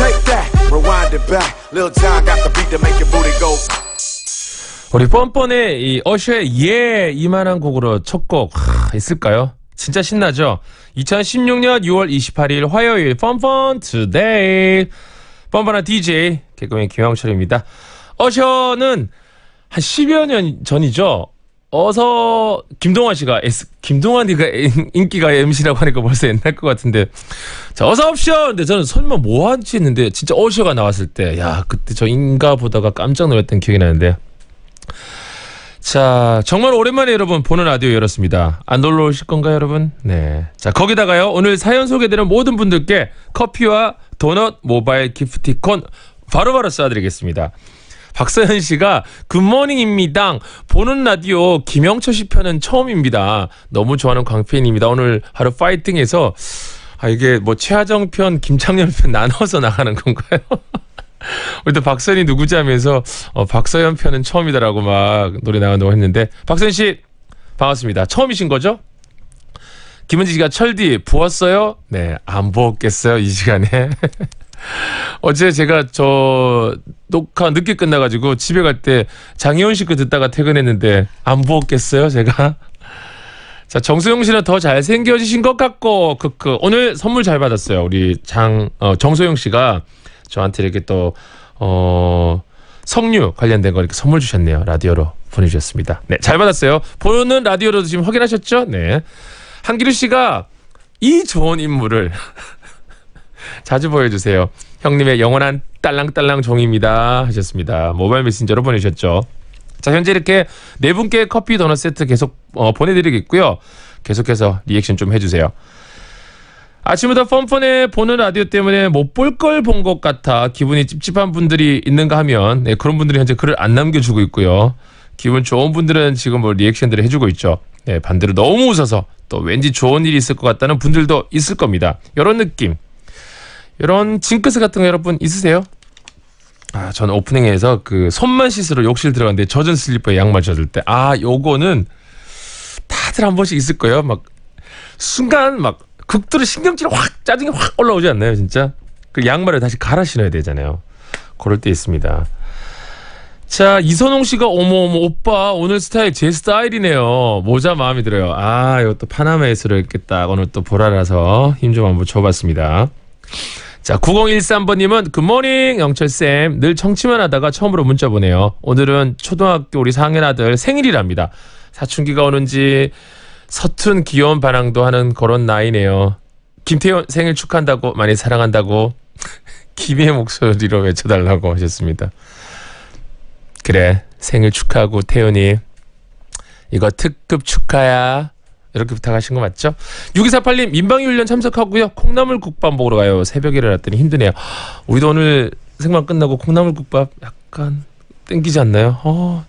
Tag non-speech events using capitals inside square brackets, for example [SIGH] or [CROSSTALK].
Take that, rewind it back. Lil John got the beat to make your booty go. 우리 뻔뻔의 이 어셔의 예 이만한 곡으로 첫 곡 있을까요? 진짜 신나죠? 2016년 6월 28일 화요일 뻔뻔 투데이 뻔뻔한 DJ 개그맨 김영철입니다. 어셔는 한 10여 년 전이죠. 어서 김동완 씨가 S, 김동완이가 인기가 MC라고 하니까 벌써 옛날 것 같은데 자 어서 옵쇼 근데 저는 설마 뭐 하지 했는데 진짜 어셔가 나왔을 때 야 그때 저 인가 보다가 깜짝 놀랐던 기억이 나는데 자 정말 오랜만에 여러분 보는 라디오 열었습니다 안 놀러 오실 건가요 여러분 네 자 거기다가요 오늘 사연 소개되는 모든 분들께 커피와 도넛 모바일 기프티콘 바로바로 바로 쏴드리겠습니다 박서연 씨가 굿모닝입니다. 보는 라디오 김영철 씨 편은 처음입니다. 너무 좋아하는 광팬입니다. 오늘 하루 파이팅해서 아 이게 뭐 최하정 편, 김창렬 편 나눠서 나가는 건가요? 우리 또 박선이 누구지 하면서 어, 박서연 편은 처음이다라고 막 노래 나간다고 했는데 박선 씨 반갑습니다. 처음이신 거죠? 김은지 씨가 철디 부었어요? 네, 안 부었겠어요 이 시간에. [LAUGHS] 어제 제가 저 녹화 늦게 끝나가지고 집에 갈 때 장혜원씨 거 듣다가 퇴근했는데 안 부었겠어요 제가? 자 정소영 씨는 더 잘생겨지신 것 같고 크크 오늘 선물 잘 받았어요 우리 장 어, 정소영 씨가 저한테 이렇게 또 어, 석류 관련된 거 이렇게 선물 주셨네요 라디오로 보내주셨습니다 네잘 받았어요 보는 라디오로도 지금 확인하셨죠? 네 한기루 씨가 이 좋은 인물을 [LAUGHS] 자주 보여주세요. 형님의 영원한 딸랑딸랑 종입니다 하셨습니다. 모바일 메신저로 보내셨죠. 자 현재 이렇게 네 분께 커피 도넛 세트 계속 어, 보내드리겠고요. 계속해서 리액션 좀 해주세요. 아침부터 펌펀에 보는 라디오 때문에 못 볼 걸 본 것 같아 기분이 찝찝한 분들이 있는가 하면 네, 그런 분들이 현재 글을 안 남겨주고 있고요. 기분 좋은 분들은 지금 뭐 리액션들을 해주고 있죠. 네, 반대로 너무 웃어서 또 왠지 좋은 일이 있을 것 같다는 분들도 있을 겁니다. 이런 느낌 이런 징크스 같은 거 여러분 있으세요? 아, 전 오프닝에서 그 손만 씻으러 욕실 들어갔는데 젖은 슬리퍼에 양말 젖을 때, 아, 요거는 다들 한 번씩 있을 거예요. 막 순간 막 극도로 신경질이 확 짜증이 확 올라오지 않나요, 진짜? 그 양말을 다시 갈아 신어야 되잖아요. 그럴 때 있습니다. 자, 이선홍 씨가 어머 어머 오빠 오늘 스타일 제 스타일이네요. 모자 마음에 들어요. 아, 이것도 파나마에스로 이렇게 오늘 또 보라라서 힘 좀 한번 줘봤습니다. 자, 9013번님은 굿모닝 영철쌤. 늘 청취만 하다가 처음으로 문자 보내요. 오늘은 초등학교 우리 4학년 아들 생일이랍니다. 사춘기가 오는지 서툰 귀여운 반항도 하는 그런 나이네요. 김태현 생일 축한다고 많이 사랑한다고 [LAUGHS] 김의 목소리로 외쳐달라고 하셨습니다. 그래 생일 축하하고 태연이 이거 특급 축하야. 이렇게 부탁하신 거 맞죠? 6248님 민방위훈련 참석하고요. 콩나물국밥 먹으러 가요. 새벽에 일어났더니 힘드네요. 우리도 오늘 생방 끝나고 콩나물국밥 약간 땡기지 않나요? 어,